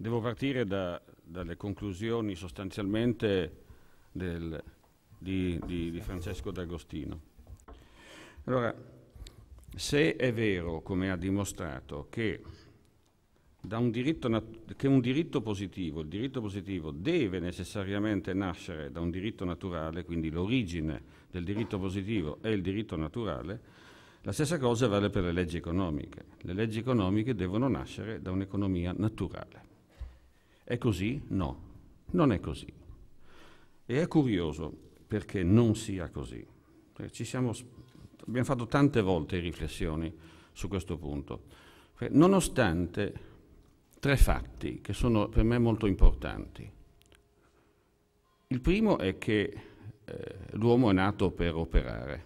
Devo partire da, dalle conclusioni sostanzialmente del, di, di, di Francesco D'Agostino. Allora, se è vero, come ha dimostrato, che un diritto, che un diritto positivo, il diritto positivo deve necessariamente nascere da un diritto naturale, quindi l'origine del diritto positivo è il diritto naturale, la stessa cosa vale per le leggi economiche. Le leggi economiche devono nascere da un'economia naturale. È così? No, non è così. E è curioso perché non sia così. Eh, siamo, abbiamo fatto tante volte riflessioni su questo punto. Eh, nonostante tre fatti che sono per me molto importanti. Il primo è che eh, l'uomo è nato per operare.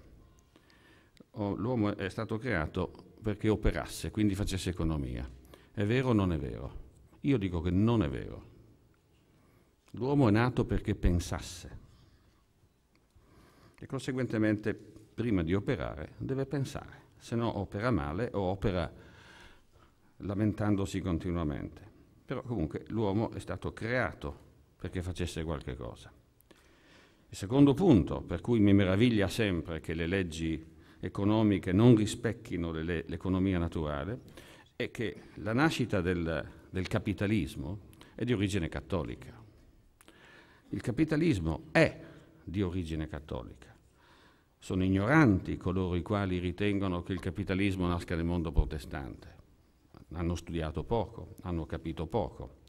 L'uomo è stato creato perché operasse, quindi facesse economia. È vero o non è vero? Io dico che non è vero. L'uomo è nato perché pensasse e conseguentemente prima di operare deve pensare, se no opera male o opera lamentandosi continuamente. Però comunque l'uomo è stato creato perché facesse qualche cosa. Il secondo punto per cui mi meraviglia sempre che le leggi economiche non rispecchino le, l'economia naturale è che la nascita del, del capitalismo è di origine cattolica. Il capitalismo è di origine cattolica. Sono ignoranti coloro i quali ritengono che il capitalismo nasca nel mondo protestante. Hanno studiato poco, hanno capito poco.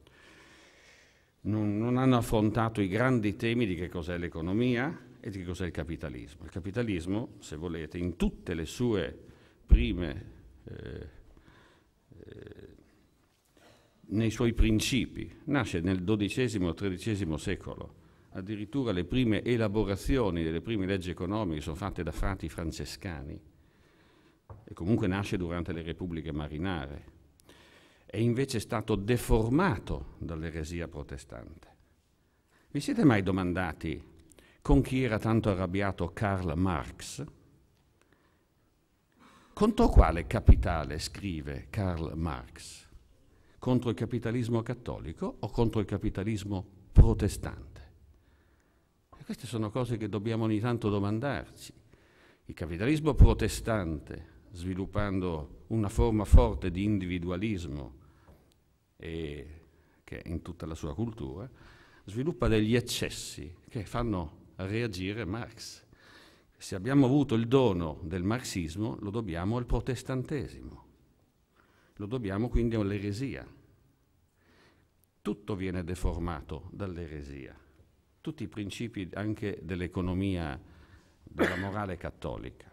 Non, non hanno affrontato i grandi temi di che cos'è l'economia e di che cos'è il capitalismo. Il capitalismo, se volete, in tutte le sue prime... Eh, nei suoi principi, nasce nel XII o XIII secolo. Addirittura le prime elaborazioni delle prime leggi economiche sono fatte da frati francescani e comunque nasce durante le repubbliche marinare. È invece stato deformato dall'eresia protestante. Vi siete mai domandati con chi era tanto arrabbiato Karl Marx? Contro quale capitale scrive Karl Marx? contro il capitalismo cattolico o contro il capitalismo protestante? E queste sono cose che dobbiamo ogni tanto domandarci. Il capitalismo protestante, sviluppando una forma forte di individualismo e, che è in tutta la sua cultura, sviluppa degli eccessi che fanno reagire Marx. Se abbiamo avuto il dono del marxismo, lo dobbiamo al protestantesimo lo dobbiamo quindi all'eresia. Tutto viene deformato dall'eresia. Tutti i principi anche dell'economia, della morale cattolica.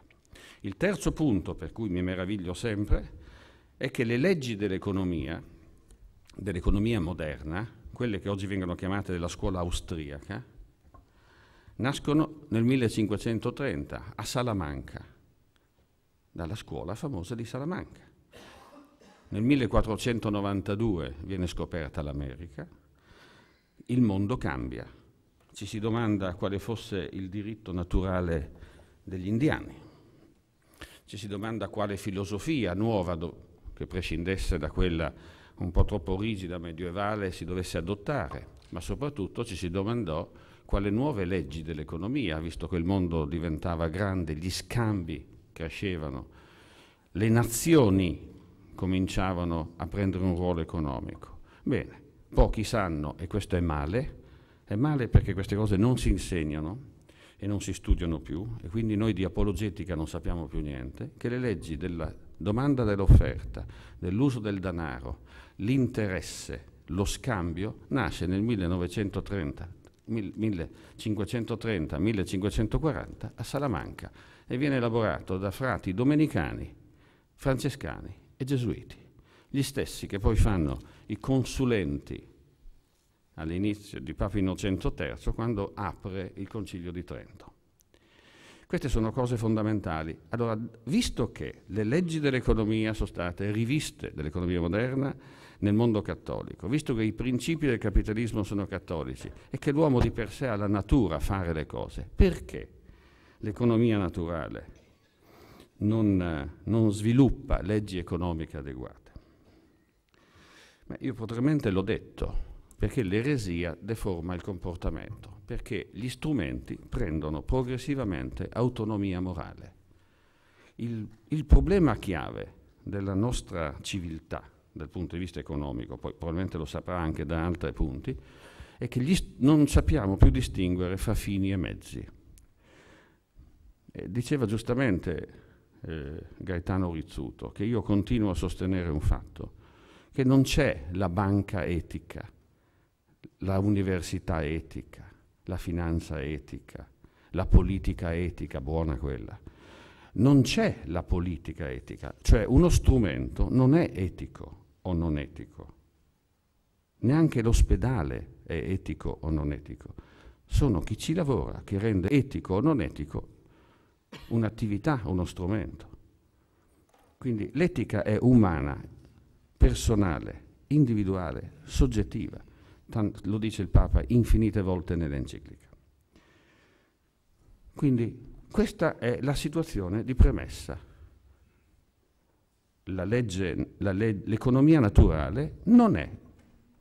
Il terzo punto per cui mi meraviglio sempre è che le leggi dell'economia, dell'economia moderna, quelle che oggi vengono chiamate della scuola austriaca, nascono nel 1530 a Salamanca, dalla scuola famosa di Salamanca. Nel 1492 viene scoperta l'America, il mondo cambia, ci si domanda quale fosse il diritto naturale degli indiani, ci si domanda quale filosofia nuova che prescindesse da quella un po' troppo rigida medievale si dovesse adottare, ma soprattutto ci si domandò quale nuove leggi dell'economia, visto che il mondo diventava grande, gli scambi crescevano, le nazioni cominciavano a prendere un ruolo economico. Bene, pochi sanno, e questo è male, è male perché queste cose non si insegnano e non si studiano più, e quindi noi di apologetica non sappiamo più niente, che le leggi della domanda dell'offerta, dell'uso del denaro, l'interesse, lo scambio, nasce nel 1930, 1530-1540 a Salamanca e viene elaborato da frati domenicani, francescani e gesuiti, gli stessi che poi fanno i consulenti all'inizio di Papa Innocento III quando apre il Concilio di Trento. Queste sono cose fondamentali. Allora, visto che le leggi dell'economia sono state riviste dell'economia moderna nel mondo cattolico, visto che i principi del capitalismo sono cattolici e che l'uomo di per sé ha la natura a fare le cose, perché l'economia naturale non, non sviluppa leggi economiche adeguate. Ma io propriamente l'ho detto, perché l'eresia deforma il comportamento, perché gli strumenti prendono progressivamente autonomia morale. Il, il problema chiave della nostra civiltà, dal punto di vista economico, poi probabilmente lo saprà anche da altri punti, è che gli, non sappiamo più distinguere fra fini e mezzi. E diceva giustamente eh, Gaetano Rizzuto, che io continuo a sostenere un fatto, che non c'è la banca etica, la università etica, la finanza etica, la politica etica, buona quella. Non c'è la politica etica, cioè uno strumento non è etico o non etico, neanche l'ospedale è etico o non etico, sono chi ci lavora che rende etico o non etico un'attività, uno strumento. Quindi l'etica è umana, personale, individuale, soggettiva, Tant lo dice il Papa infinite volte nell'enciclica. Quindi questa è la situazione di premessa. l'economia le naturale non è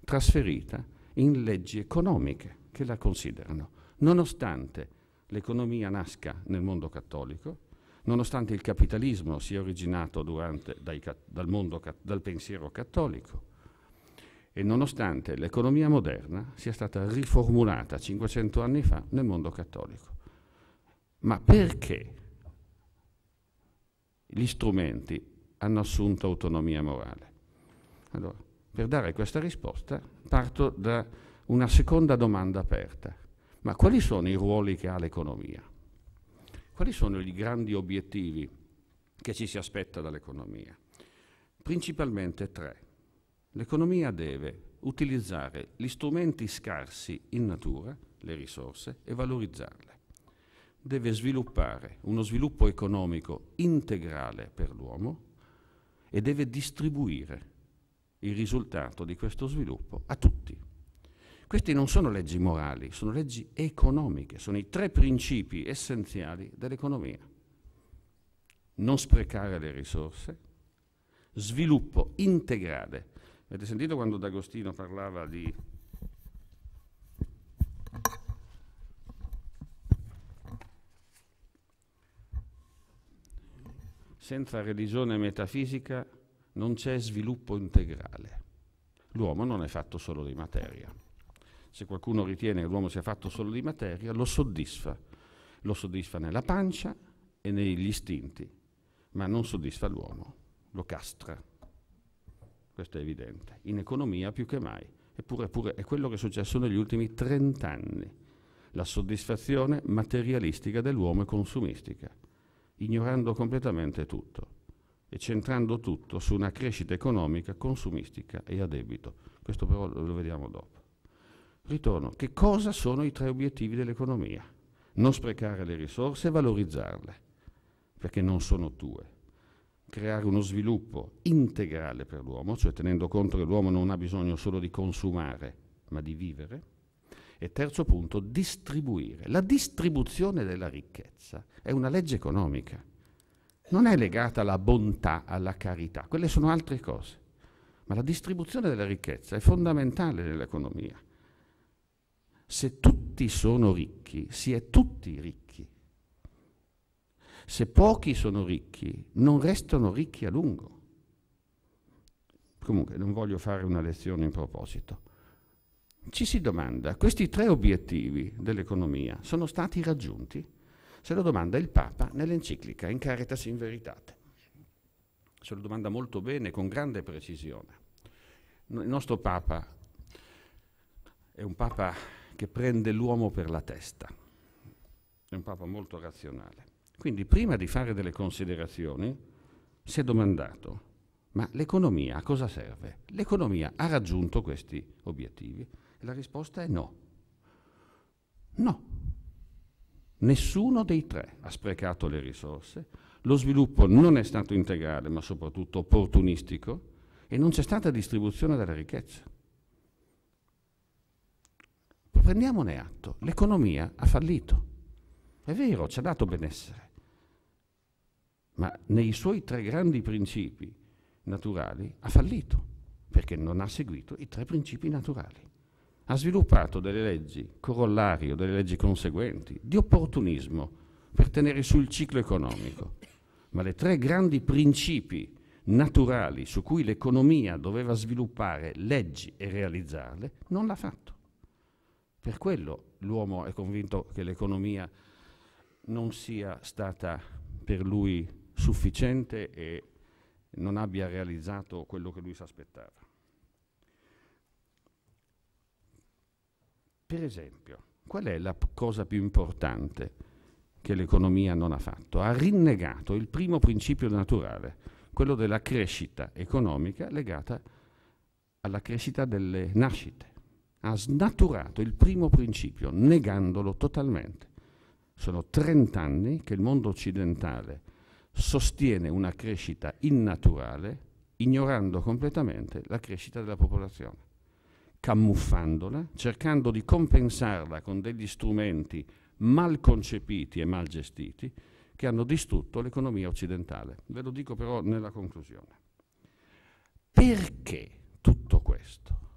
trasferita in leggi economiche che la considerano, nonostante l'economia nasca nel mondo cattolico, nonostante il capitalismo sia originato durante, dai, dal, mondo, dal pensiero cattolico e nonostante l'economia moderna sia stata riformulata 500 anni fa nel mondo cattolico. Ma perché gli strumenti hanno assunto autonomia morale? Allora, per dare questa risposta parto da una seconda domanda aperta. Ma quali sono i ruoli che ha l'economia? Quali sono i grandi obiettivi che ci si aspetta dall'economia? Principalmente tre. L'economia deve utilizzare gli strumenti scarsi in natura, le risorse, e valorizzarle. Deve sviluppare uno sviluppo economico integrale per l'uomo e deve distribuire il risultato di questo sviluppo a tutti. Queste non sono leggi morali, sono leggi economiche, sono i tre principi essenziali dell'economia. Non sprecare le risorse, sviluppo integrale. Avete sentito quando D'Agostino parlava di senza religione metafisica non c'è sviluppo integrale. L'uomo non è fatto solo di materia se qualcuno ritiene che l'uomo sia fatto solo di materia, lo soddisfa. Lo soddisfa nella pancia e negli istinti, ma non soddisfa l'uomo, lo castra. Questo è evidente. In economia più che mai. Eppure pure, è quello che è successo negli ultimi 30 anni. La soddisfazione materialistica dell'uomo e consumistica, ignorando completamente tutto e centrando tutto su una crescita economica consumistica e a debito. Questo però lo vediamo dopo. Ritorno, che cosa sono i tre obiettivi dell'economia? Non sprecare le risorse e valorizzarle, perché non sono tue. Creare uno sviluppo integrale per l'uomo, cioè tenendo conto che l'uomo non ha bisogno solo di consumare, ma di vivere. E terzo punto, distribuire. La distribuzione della ricchezza è una legge economica non è legata alla bontà, alla carità, quelle sono altre cose, ma la distribuzione della ricchezza è fondamentale nell'economia. Se tutti sono ricchi, si è tutti ricchi. Se pochi sono ricchi, non restano ricchi a lungo. Comunque, non voglio fare una lezione in proposito. Ci si domanda, questi tre obiettivi dell'economia sono stati raggiunti? Se lo domanda il Papa nell'enciclica in Caritas in Veritate. Se lo domanda molto bene, con grande precisione. Il nostro Papa è un Papa che prende l'uomo per la testa. È un Papa molto razionale. Quindi prima di fare delle considerazioni si è domandato, ma l'economia a cosa serve? L'economia ha raggiunto questi obiettivi? E la risposta è no. No. Nessuno dei tre ha sprecato le risorse, lo sviluppo non è stato integrale ma soprattutto opportunistico e non c'è stata distribuzione della ricchezza prendiamone atto, l'economia ha fallito. È vero, ci ha dato benessere, ma nei suoi tre grandi principi naturali ha fallito, perché non ha seguito i tre principi naturali. Ha sviluppato delle leggi corollario, delle leggi conseguenti, di opportunismo per tenere sul ciclo economico. Ma le tre grandi principi naturali su cui l'economia doveva sviluppare leggi e realizzarle non l'ha fatto. Per quello l'uomo è convinto che l'economia non sia stata per lui sufficiente e non abbia realizzato quello che lui si aspettava. Per esempio, qual è la cosa più importante che l'economia non ha fatto? Ha rinnegato il primo principio naturale, quello della crescita economica legata alla crescita delle nascite ha snaturato il primo principio, negandolo totalmente. Sono 30 anni che il mondo occidentale sostiene una crescita innaturale, ignorando completamente la crescita della popolazione, camuffandola, cercando di compensarla con degli strumenti mal concepiti e mal gestiti che hanno distrutto l'economia occidentale. Ve lo dico però nella conclusione. Perché tutto questo?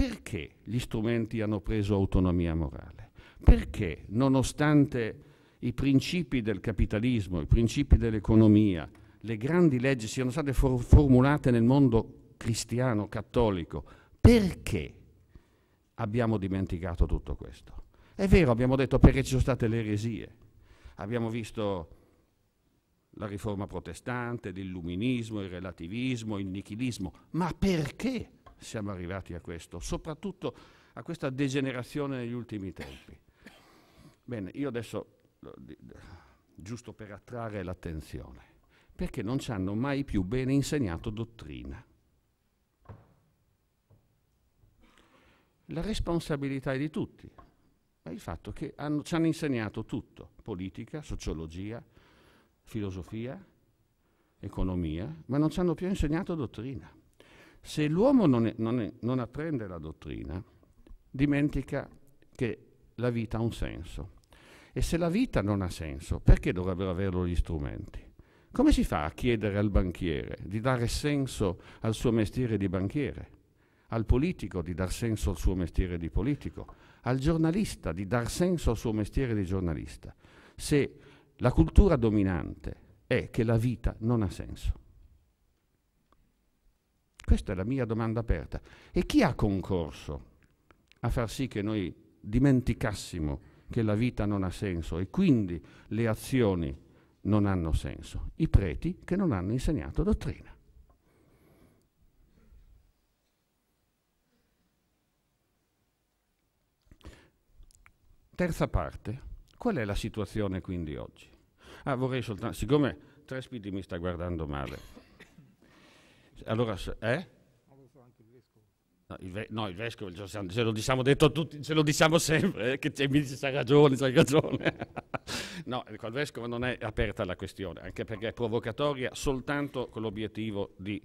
Perché gli strumenti hanno preso autonomia morale? Perché, nonostante i principi del capitalismo, i principi dell'economia, le grandi leggi siano state for formulate nel mondo cristiano, cattolico, perché abbiamo dimenticato tutto questo? È vero, abbiamo detto perché ci sono state le eresie, abbiamo visto la riforma protestante, l'illuminismo, il relativismo, il nichilismo, ma perché siamo arrivati a questo, soprattutto a questa degenerazione negli ultimi tempi. Bene, io adesso, giusto per attrarre l'attenzione, perché non ci hanno mai più bene insegnato dottrina. La responsabilità è di tutti, ma il fatto che hanno, ci hanno insegnato tutto, politica, sociologia, filosofia, economia, ma non ci hanno più insegnato dottrina. Se l'uomo non, è, non, è, non apprende la dottrina, dimentica che la vita ha un senso. E se la vita non ha senso, perché dovrebbero averlo gli strumenti? Come si fa a chiedere al banchiere di dare senso al suo mestiere di banchiere? Al politico di dar senso al suo mestiere di politico? Al giornalista di dar senso al suo mestiere di giornalista? Se la cultura dominante è che la vita non ha senso. Questa è la mia domanda aperta. E chi ha concorso a far sì che noi dimenticassimo che la vita non ha senso e quindi le azioni non hanno senso? I preti che non hanno insegnato dottrina. Terza parte, qual è la situazione quindi oggi? Ah, vorrei soltanto, siccome Trespidi mi sta guardando male, allora, eh? No il, ve- no, il vescovo, ce lo diciamo detto a tutti, ce lo diciamo sempre, eh, che mi dice c'ha ragione, c'ha ragione. no, col vescovo non è aperta la questione, anche perché è provocatoria soltanto con l'obiettivo di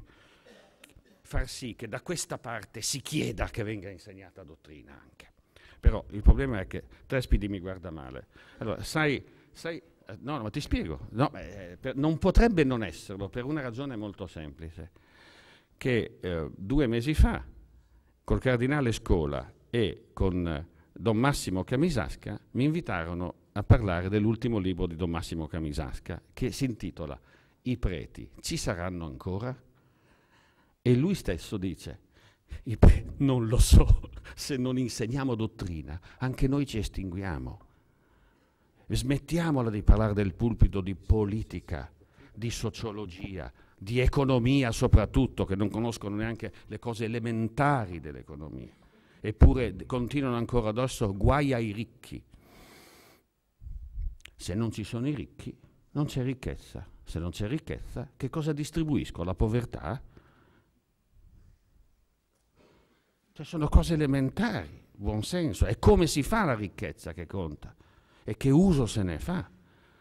far sì che da questa parte si chieda che venga insegnata dottrina anche. Però il problema è che Trespidi mi guarda male. Allora, sai, sai eh, no, ma ti spiego, no, eh, per, non potrebbe non esserlo per una ragione molto semplice che eh, due mesi fa col cardinale Scola e con eh, Don Massimo Camisasca mi invitarono a parlare dell'ultimo libro di Don Massimo Camisasca che si intitola I preti ci saranno ancora? E lui stesso dice non lo so, se non insegniamo dottrina, anche noi ci estinguiamo. Smettiamola di parlare del pulpito di politica, di sociologia, di economia soprattutto, che non conoscono neanche le cose elementari dell'economia, eppure continuano ancora adesso guai ai ricchi. Se non ci sono i ricchi, non c'è ricchezza. Se non c'è ricchezza, che cosa distribuisco? La povertà? Cioè sono cose elementari, buon senso. È come si fa la ricchezza che conta e che uso se ne fa.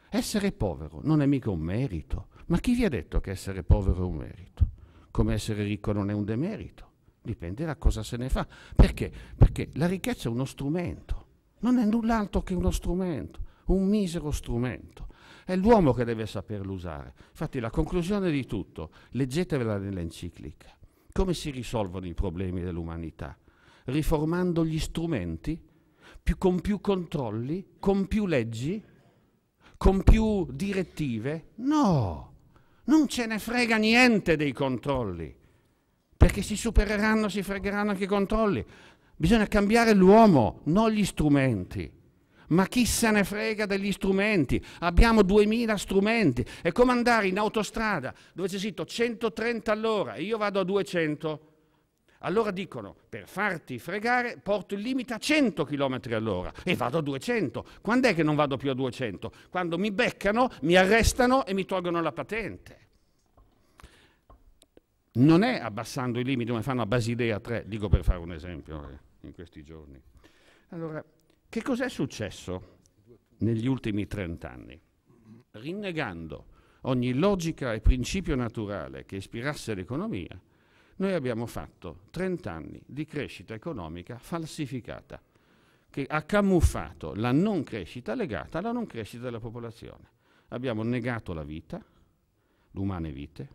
Essere povero non è mica un merito, ma chi vi ha detto che essere povero è un merito? Come essere ricco non è un demerito? Dipende da cosa se ne fa. Perché? Perché la ricchezza è uno strumento, non è null'altro che uno strumento, un misero strumento. È l'uomo che deve saperlo usare. Infatti la conclusione di tutto, leggetevela nell'enciclica. Come si risolvono i problemi dell'umanità? Riformando gli strumenti, più, con più controlli, con più leggi, con più direttive? No! Non ce ne frega niente dei controlli, perché si supereranno, si fregheranno anche i controlli. Bisogna cambiare l'uomo, non gli strumenti. Ma chi se ne frega degli strumenti? Abbiamo 2000 strumenti. È come andare in autostrada dove c'è scritto 130 all'ora e io vado a 200 allora dicono, per farti fregare, porto il limite a 100 km all'ora e vado a 200. Quando è che non vado più a 200? Quando mi beccano, mi arrestano e mi tolgono la patente. Non è abbassando i limiti come fanno a Basilea 3, dico per fare un esempio eh, in questi giorni. Allora, che cos'è successo negli ultimi 30 anni? Rinnegando ogni logica e principio naturale che ispirasse l'economia, noi abbiamo fatto 30 anni di crescita economica falsificata, che ha camuffato la non crescita legata alla non crescita della popolazione. Abbiamo negato la vita, l'umane vite,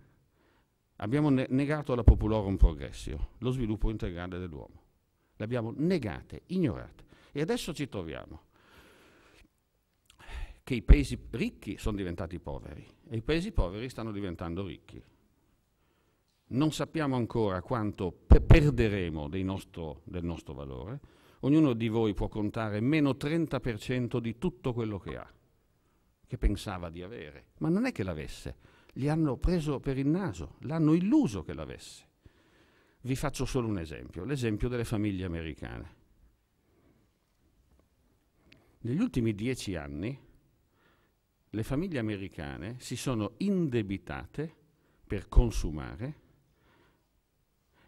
abbiamo ne negato la populorum progressio, lo sviluppo integrale dell'uomo. Le abbiamo negate, ignorate. E adesso ci troviamo che i paesi ricchi sono diventati poveri e i paesi poveri stanno diventando ricchi non sappiamo ancora quanto perderemo nostro, del nostro valore, ognuno di voi può contare meno 30% di tutto quello che ha, che pensava di avere, ma non è che l'avesse, gli hanno preso per il naso, l'hanno illuso che l'avesse. Vi faccio solo un esempio, l'esempio delle famiglie americane. Negli ultimi dieci anni le famiglie americane si sono indebitate per consumare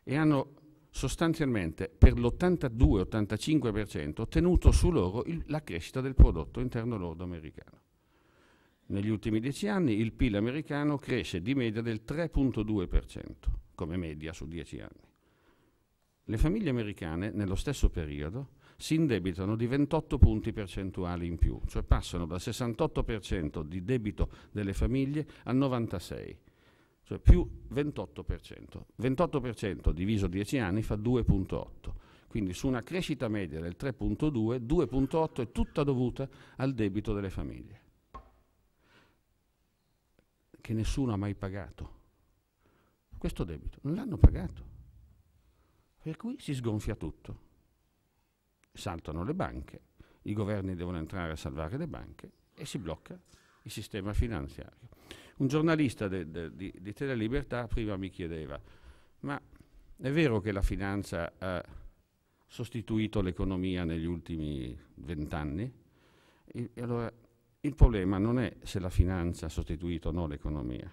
e hanno sostanzialmente per l'82-85% ottenuto su loro il, la crescita del prodotto interno lordo americano. Negli ultimi dieci anni il PIL americano cresce di media del 3.2% come media su dieci anni. Le famiglie americane nello stesso periodo si indebitano di 28 punti percentuali in più, cioè passano dal 68% di debito delle famiglie al 96% cioè più 28%. 28% diviso 10 anni fa 2.8. Quindi su una crescita media del 3.2, 2.8 è tutta dovuta al debito delle famiglie, che nessuno ha mai pagato. Questo debito non l'hanno pagato. Per cui si sgonfia tutto. Saltano le banche, i governi devono entrare a salvare le banche e si blocca il sistema finanziario. Un giornalista de, de, di, di Tele Libertà prima mi chiedeva, ma è vero che la finanza ha sostituito l'economia negli ultimi vent'anni? E Allora, il problema non è se la finanza ha sostituito o no l'economia.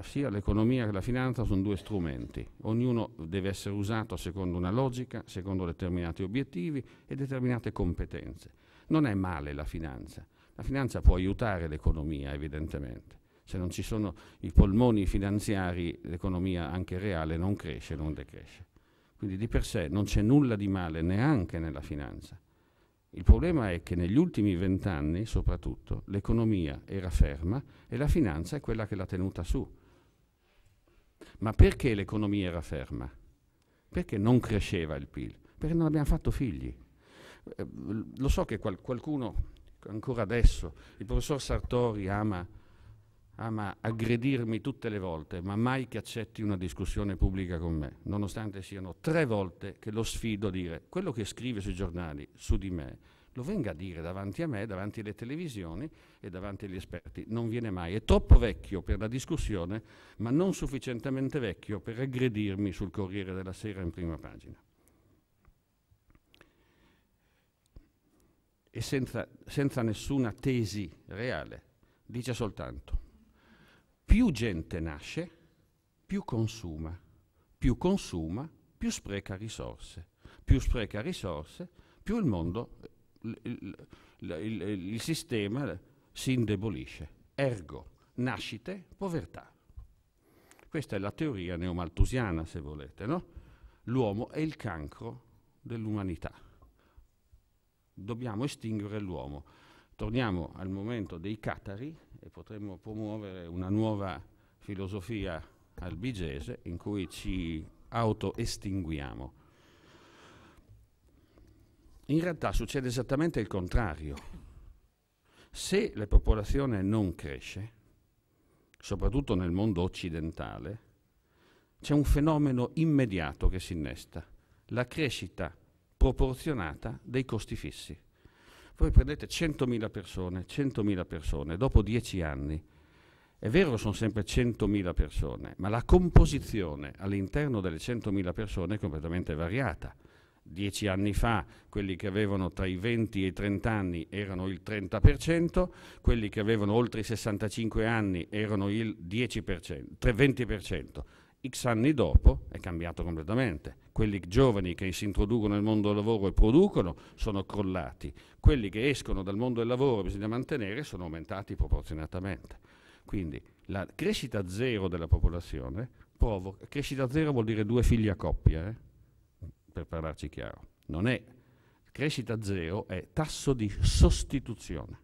Sia l'economia che la finanza sono due strumenti, ognuno deve essere usato secondo una logica, secondo determinati obiettivi e determinate competenze. Non è male la finanza, la finanza può aiutare l'economia, evidentemente. Se non ci sono i polmoni finanziari, l'economia anche reale non cresce, non decresce. Quindi di per sé non c'è nulla di male neanche nella finanza. Il problema è che negli ultimi vent'anni, soprattutto, l'economia era ferma e la finanza è quella che l'ha tenuta su. Ma perché l'economia era ferma? Perché non cresceva il PIL? Perché non abbiamo fatto figli. Eh, lo so che qual- qualcuno ancora adesso. Il professor Sartori ama, ama aggredirmi tutte le volte, ma mai che accetti una discussione pubblica con me, nonostante siano tre volte che lo sfido a dire quello che scrive sui giornali su di me lo venga a dire davanti a me, davanti alle televisioni e davanti agli esperti. Non viene mai. È troppo vecchio per la discussione, ma non sufficientemente vecchio per aggredirmi sul Corriere della Sera in prima pagina. e senza, senza nessuna tesi reale, dice soltanto più gente nasce, più consuma, più consuma, più spreca risorse, più spreca risorse, più il mondo, il, il, il, il sistema si indebolisce. Ergo, nascite, povertà. Questa è la teoria neomaltusiana, se volete, no? L'uomo è il cancro dell'umanità dobbiamo estinguere l'uomo. Torniamo al momento dei catari e potremmo promuovere una nuova filosofia albigese in cui ci autoestinguiamo. In realtà succede esattamente il contrario. Se la popolazione non cresce, soprattutto nel mondo occidentale, c'è un fenomeno immediato che si innesta, la crescita proporzionata dei costi fissi. Voi prendete 100.000 persone, 100.000 persone, dopo 10 anni, è vero che sono sempre 100.000 persone, ma la composizione all'interno delle 100.000 persone è completamente variata. Dieci anni fa quelli che avevano tra i 20 e i 30 anni erano il 30%, quelli che avevano oltre i 65 anni erano il 10%, 20%. X anni dopo è cambiato completamente. Quelli giovani che si introducono nel mondo del lavoro e producono sono crollati, quelli che escono dal mondo del lavoro e bisogna mantenere sono aumentati proporzionatamente. Quindi la crescita zero della popolazione provoca, crescita zero vuol dire due figli a coppia, eh? per parlarci chiaro, non è crescita zero, è tasso di sostituzione,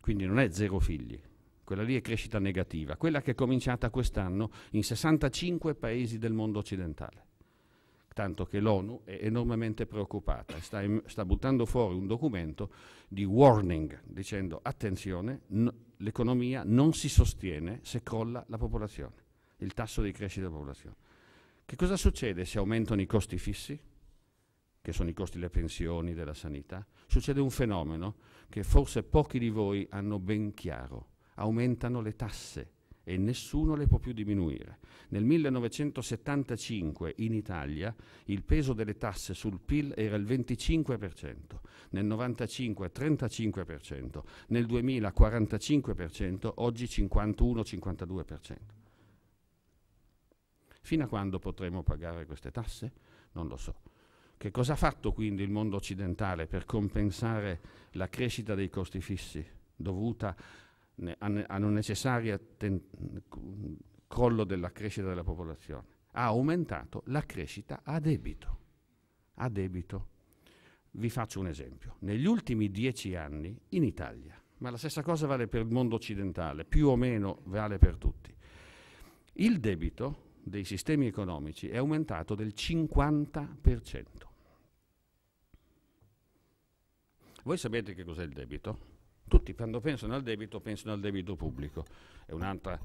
quindi non è zero figli, quella lì è crescita negativa, quella che è cominciata quest'anno in 65 paesi del mondo occidentale. Tanto che l'ONU è enormemente preoccupata e sta, sta, buttando fuori un documento di warning dicendo attenzione, l'economia non si sostiene se crolla la popolazione, il tasso di crescita della popolazione. Che cosa succede se aumentano i costi fissi? che sono i costi delle pensioni, della sanità, succede un fenomeno che forse pochi di voi hanno ben chiaro, aumentano le tasse e nessuno le può più diminuire. Nel 1975 in Italia il peso delle tasse sul PIL era il 25%, nel 1995 35%, nel 2000 45%, oggi 51-52%. Fino a quando potremo pagare queste tasse? Non lo so. Che cosa ha fatto quindi il mondo occidentale per compensare la crescita dei costi fissi dovuta hanno necessario crollo della crescita della popolazione, ha aumentato la crescita a debito. A debito. Vi faccio un esempio. Negli ultimi dieci anni in Italia, ma la stessa cosa vale per il mondo occidentale, più o meno vale per tutti, il debito dei sistemi economici è aumentato del 50%. Voi sapete che cos'è il debito? Tutti quando pensano al debito pensano al debito pubblico. È un'altra,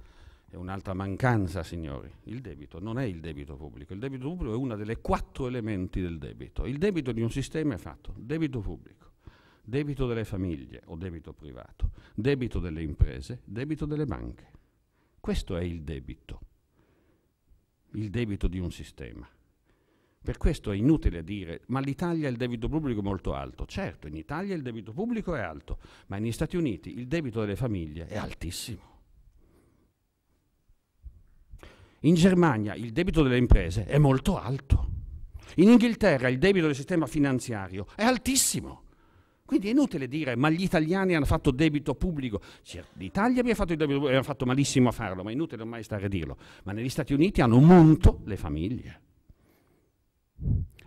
è un'altra mancanza, signori. Il debito non è il debito pubblico. Il debito pubblico è uno delle quattro elementi del debito. Il debito di un sistema è fatto debito pubblico, debito delle famiglie o debito privato, debito delle imprese, debito delle banche. Questo è il debito. Il debito di un sistema. Per questo è inutile dire, ma l'Italia ha il debito pubblico molto alto. Certo, in Italia il debito pubblico è alto, ma negli Stati Uniti il debito delle famiglie è altissimo. In Germania il debito delle imprese è molto alto. In Inghilterra il debito del sistema finanziario è altissimo. Quindi è inutile dire, ma gli italiani hanno fatto debito pubblico. Certo, l'Italia mi ha fatto fatto malissimo a farlo, ma è inutile ormai stare a dirlo. Ma negli Stati Uniti hanno un le famiglie.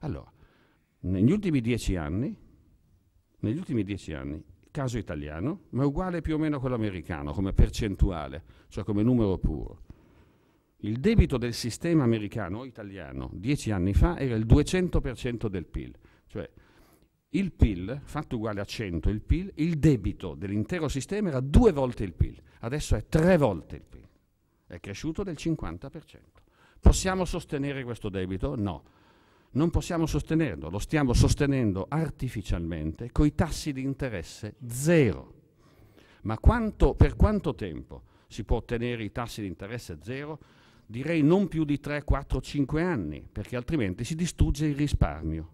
Allora, negli ultimi dieci anni, negli ultimi dieci anni, caso italiano, ma è uguale più o meno a quello americano come percentuale, cioè come numero puro. Il debito del sistema americano o italiano dieci anni fa era il 200% del PIL, cioè il PIL, fatto uguale a 100 il PIL, il debito dell'intero sistema era due volte il PIL, adesso è tre volte il PIL, è cresciuto del 50%. Possiamo sostenere questo debito? No non possiamo sostenerlo, lo stiamo sostenendo artificialmente con i tassi di interesse zero. Ma quanto, per quanto tempo si può ottenere i tassi di interesse zero? Direi non più di 3, 4, 5 anni, perché altrimenti si distrugge il risparmio.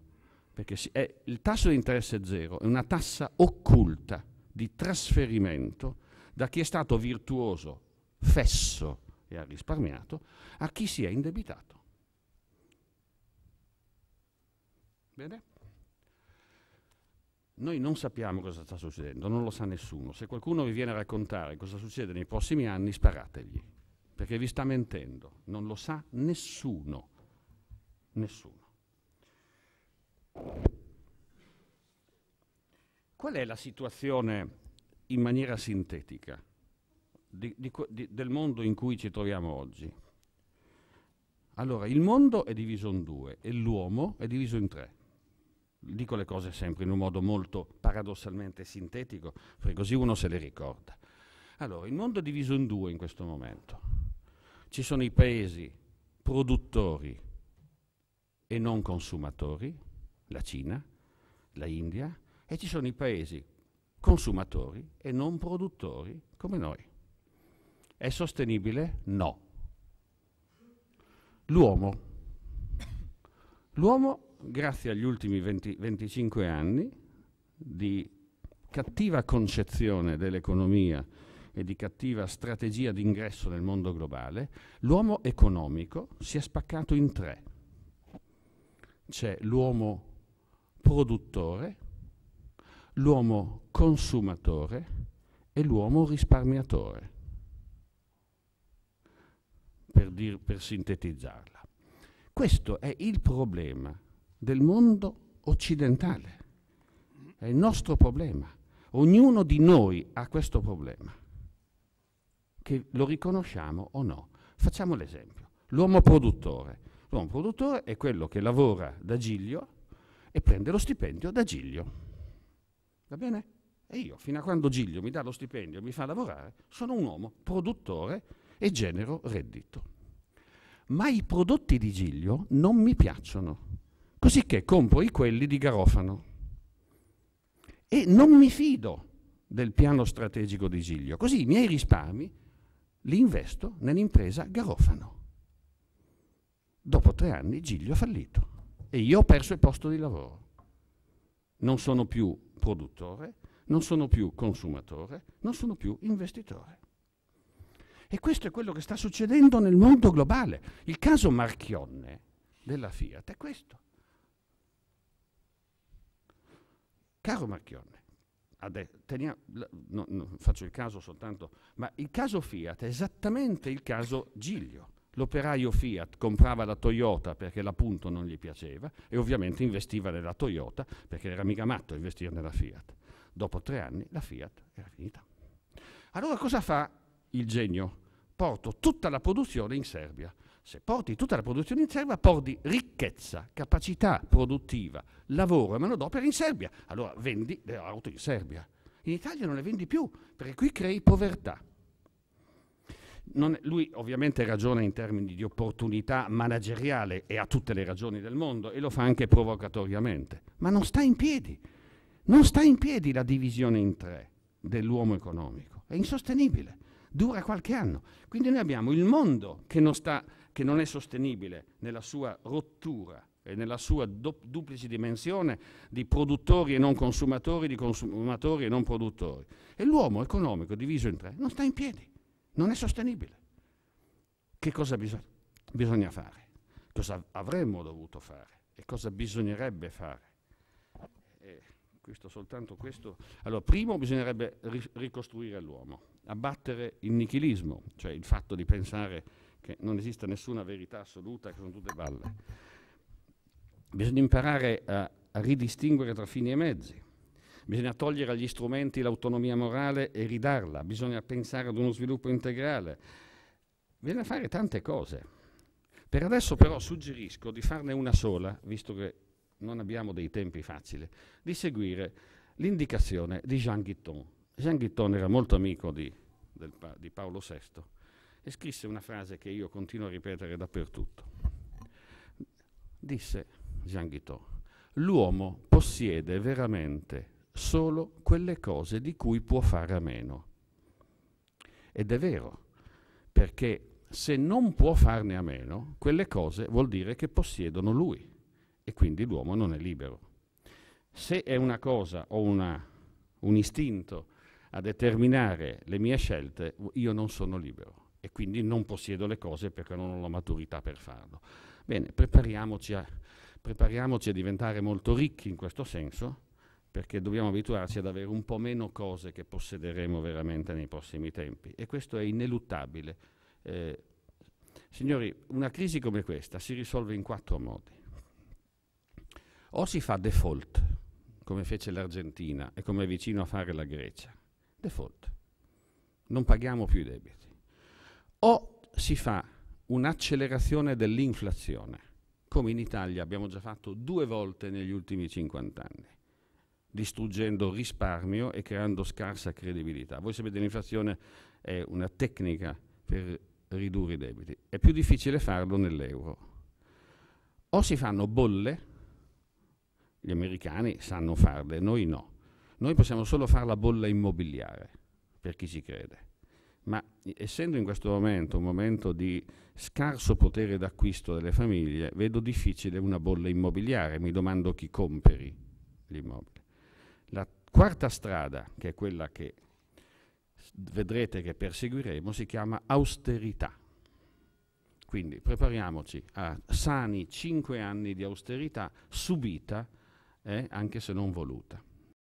Perché si, è, il tasso di interesse zero è una tassa occulta di trasferimento da chi è stato virtuoso, fesso e ha risparmiato, a chi si è indebitato. Bene? Noi non sappiamo cosa sta succedendo, non lo sa nessuno. Se qualcuno vi viene a raccontare cosa succede nei prossimi anni, sparategli, perché vi sta mentendo. Non lo sa nessuno. Nessuno. Qual è la situazione in maniera sintetica di, di, di, del mondo in cui ci troviamo oggi? Allora, il mondo è diviso in due e l'uomo è diviso in tre dico le cose sempre in un modo molto paradossalmente sintetico, perché così uno se le ricorda. Allora, il mondo è diviso in due in questo momento. Ci sono i paesi produttori e non consumatori, la Cina, la India, e ci sono i paesi consumatori e non produttori come noi. È sostenibile? No. L'uomo. L'uomo grazie agli ultimi 20, 25 anni di cattiva concezione dell'economia e di cattiva strategia d'ingresso nel mondo globale, l'uomo economico si è spaccato in tre. C'è l'uomo produttore, l'uomo consumatore e l'uomo risparmiatore, per, dir, per sintetizzarla. Questo è il problema del mondo occidentale. È il nostro problema. Ognuno di noi ha questo problema, che lo riconosciamo o no. Facciamo l'esempio. L'uomo produttore. L'uomo produttore è quello che lavora da Giglio e prende lo stipendio da Giglio. Va bene? E io, fino a quando Giglio mi dà lo stipendio e mi fa lavorare, sono un uomo produttore e genero reddito. Ma i prodotti di Giglio non mi piacciono Cosicché compro i quelli di Garofano. E non mi fido del piano strategico di Giglio. Così i miei risparmi li investo nell'impresa Garofano. Dopo tre anni Giglio ha fallito e io ho perso il posto di lavoro. Non sono più produttore, non sono più consumatore, non sono più investitore. E questo è quello che sta succedendo nel mondo globale. Il caso Marchionne della Fiat è questo. Caro Marchionne, adesso, tenia, no, no, faccio il caso soltanto, ma il caso Fiat è esattamente il caso Giglio. L'operaio Fiat comprava la Toyota perché l'appunto non gli piaceva e ovviamente investiva nella Toyota perché era mica matto investire nella Fiat. Dopo tre anni la Fiat era finita. Allora cosa fa il genio? Porto tutta la produzione in Serbia. Se porti tutta la produzione in Serbia, porti ricchezza, capacità produttiva, lavoro e manodopera in Serbia. Allora vendi le auto in Serbia. In Italia non le vendi più, perché qui crei povertà. Non, lui ovviamente ragiona in termini di opportunità manageriale e ha tutte le ragioni del mondo e lo fa anche provocatoriamente, ma non sta in piedi. Non sta in piedi la divisione in tre dell'uomo economico, è insostenibile, dura qualche anno. Quindi noi abbiamo il mondo che non sta che non è sostenibile nella sua rottura e nella sua du- duplice dimensione di produttori e non consumatori, di consumatori e non produttori. E l'uomo economico diviso in tre non sta in piedi, non è sostenibile. Che cosa bisog- bisogna fare? Cosa avremmo dovuto fare e cosa bisognerebbe fare? Eh, questo, soltanto questo. Allora, primo bisognerebbe ri- ricostruire l'uomo, abbattere il nichilismo, cioè il fatto di pensare che non esiste nessuna verità assoluta, che sono tutte balle. Bisogna imparare a, a ridistinguere tra fini e mezzi. Bisogna togliere agli strumenti l'autonomia morale e ridarla, bisogna pensare ad uno sviluppo integrale, bisogna fare tante cose. Per adesso però suggerisco di farne una sola, visto che non abbiamo dei tempi facili, di seguire l'indicazione di Jean Guitton. Jean Guitton era molto amico di, del, di Paolo VI e scrisse una frase che io continuo a ripetere dappertutto. Disse Jean Guiteau, l'uomo possiede veramente solo quelle cose di cui può fare a meno. Ed è vero, perché se non può farne a meno, quelle cose vuol dire che possiedono lui e quindi l'uomo non è libero. Se è una cosa o una, un istinto a determinare le mie scelte, io non sono libero e quindi non possiedo le cose perché non ho la maturità per farlo. Bene, prepariamoci a, prepariamoci a diventare molto ricchi in questo senso perché dobbiamo abituarci ad avere un po' meno cose che possederemo veramente nei prossimi tempi e questo è ineluttabile. Eh, signori, una crisi come questa si risolve in quattro modi. O si fa default, come fece l'Argentina e come è vicino a fare la Grecia. Default. Non paghiamo più i debiti. O si fa un'accelerazione dell'inflazione, come in Italia abbiamo già fatto due volte negli ultimi 50 anni, distruggendo risparmio e creando scarsa credibilità. Voi sapete che l'inflazione è una tecnica per ridurre i debiti, è più difficile farlo nell'euro. O si fanno bolle, gli americani sanno farle, noi no. Noi possiamo solo fare la bolla immobiliare, per chi ci crede ma essendo in questo momento un momento di scarso potere d'acquisto delle famiglie, vedo difficile una bolla immobiliare, mi domando chi compri l'immobile. La quarta strada, che è quella che vedrete che perseguiremo, si chiama austerità. Quindi prepariamoci a sani 5 anni di austerità subita, eh, anche se non voluta.